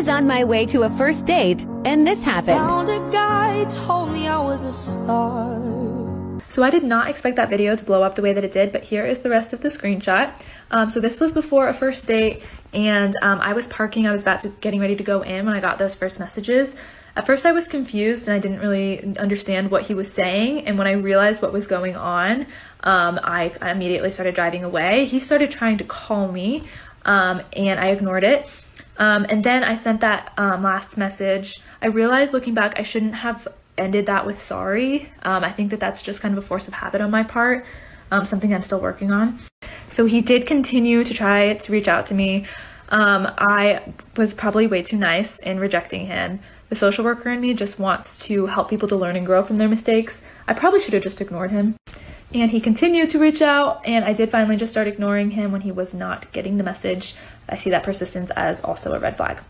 was on my way to a first date, and this happened. Found a guy, told me I was a star. So I did not expect that video to blow up the way that it did, but here is the rest of the screenshot. Um, so this was before a first date, and um, I was parking. I was about to getting ready to go in when I got those first messages. At first, I was confused and I didn't really understand what he was saying. And when I realized what was going on, um, I, immediately started driving away. He started trying to call me, um, and I ignored it. Um, and then I sent that um, last message. I realized looking back, I shouldn't have ended that with sorry. Um, I think that that's just kind of a force of habit on my part, um, something I'm still working on. So he did continue to try to reach out to me. Um, I was probably way too nice in rejecting him. The social worker in me just wants to help people to learn and grow from their mistakes. I probably should have just ignored him. And he continued to reach out, and I did finally just start ignoring him when he was not getting the message. I see that persistence as also a red flag.